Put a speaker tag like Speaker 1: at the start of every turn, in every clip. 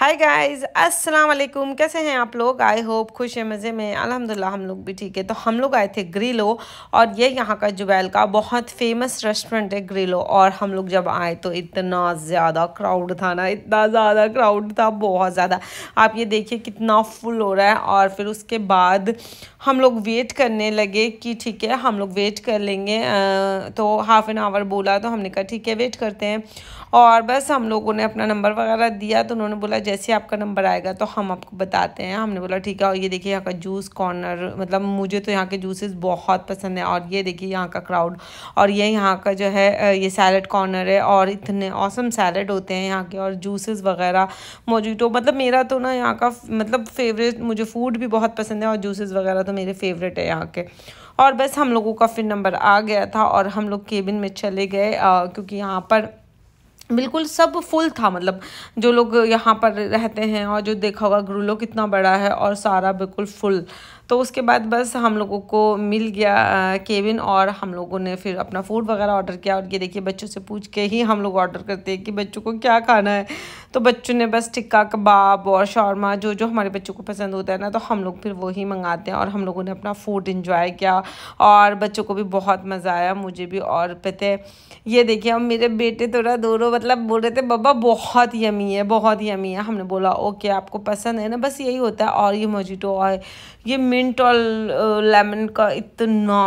Speaker 1: hi guys अस्सलाम वालेकुम कैसे हैं आप लोग आई होप खुश हैं मज़े में अल्हम्दुलिल्लाह हम लोग भी ठीक है तो हम लोग आए थे ग्रिलो और ये यहाँ का जुबैल का बहुत फेमस रेस्टोरेंट है ग्रिलो और हम लोग जब आए तो इतना ज़्यादा क्राउड था ना इतना ज़्यादा क्राउड था बहुत ज़्यादा आप ये देखिए कितना फुल हो रहा है और फिर उसके बाद हम लोग वेट करने लगे कि ठीक है हम लोग वेट कर लेंगे तो हाफ़ एन आवर बोला तो हमने कहा ठीक है वेट करते हैं और बस हम लोगों ने अपना नंबर वगैरह दिया तो उन्होंने बोला जैसे आपका नंबर आएगा तो हम आपको बताते हैं हमने बोला ठीक है और ये देखिए यहाँ का जूस कॉर्नर मतलब मुझे तो यहाँ के जूसेस बहुत पसंद है और ये देखिए यहाँ का क्राउड और ये यहाँ का जो है ये सैलड कॉर्नर है और इतने औसम सैलड होते हैं यहाँ के और जूसेस वगैरह मौजूद हो तो मतलब मेरा तो ना यहाँ का मतलब फेवरेट मुझे फूड भी बहुत पसंद है और जूसेस वगैरह तो मेरे फेवरेट है यहाँ के और बस हम लोगों का फिर नंबर आ गया था और हम लोग केबिन में चले गए क्योंकि यहाँ पर बिल्कुल सब फुल था मतलब जो लोग यहाँ पर रहते हैं और जो देखा होगा ग्रुलो कितना बड़ा है और सारा बिल्कुल फुल तो उसके बाद बस हम लोगों को मिल गया केविन और हम लोगों ने फिर अपना फूड वगैरह ऑर्डर किया और ये देखिए बच्चों से पूछ के ही हम लोग ऑर्डर करते हैं कि बच्चों को क्या खाना है तो बच्चों ने बस टिक्का कबाब और शॉर्मा जो जो हमारे बच्चों को पसंद होता है ना तो हम लोग फिर वही मंगाते हैं और हम लोगों ने अपना फूड इंजॉय किया और बच्चों को भी बहुत मज़ा आया मुझे भी और पता है ये देखिए हम मेरे बेटे थोड़ा दोनों मतलब बोल रहे थे बाबा बहुत यमी है बहुत यमी है हमने बोला ओके आपको पसंद है ना बस यही होता है और ये मोजिटो और ये मिंट और लेमन का इतना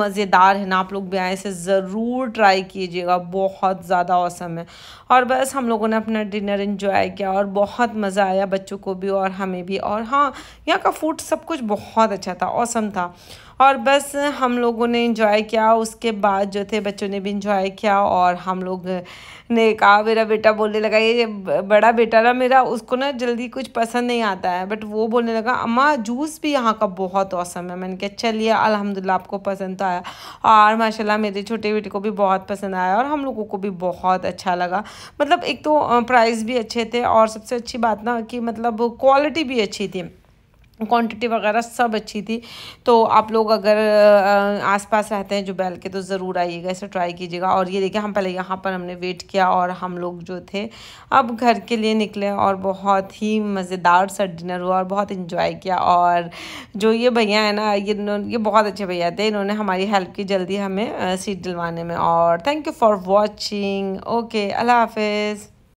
Speaker 1: मज़ेदार है ना आप लोग भी आए इसे ज़रूर ट्राई कीजिएगा बहुत ज़्यादा औसम है और बस हम लोगों ने अपना डिनर इन्जॉय किया और बहुत मज़ा आया बच्चों को भी और हमें भी और हाँ यहाँ का फूड सब कुछ बहुत अच्छा था औसम था और बस हम लोगों ने इंजॉय किया उसके बाद जो थे बच्चों ने भी इंजॉय किया और हम लोग ने कहा मेरा बेटा बोलने लगा ये बड़ा बेटा ना मेरा उसको ना जल्दी कुछ पसंद नहीं आता है बट वो बोलने लगा अम्मा जूस भी यहाँ का बहुत औसम है मैंने कहा चलिए अलहमदिल्ला आपको पसंद तो आया और माशाल्लाह मेरे छोटे बेटे को भी बहुत पसंद आया और हम लोगों को भी बहुत अच्छा लगा मतलब एक तो प्राइस भी अच्छे थे और सबसे अच्छी बात ना कि मतलब क्वालिटी भी अच्छी थी क्वांटिटी वगैरह सब अच्छी थी तो आप लोग अगर आसपास रहते हैं जो बैल के तो ज़रूर आइएगा इसे ट्राई कीजिएगा और ये देखिए हम पहले यहाँ पर हमने वेट किया और हम लोग जो थे अब घर के लिए निकले और बहुत ही मज़ेदार सा डिनर हुआ और बहुत इन्जॉय किया और जो ये भैया है ना ये ये बहुत अच्छे भैया थे इन्होंने हमारी हेल्प की जल्दी हमें सीट दिलवाने में और thank you for watching okay अल्लाह हाफिज़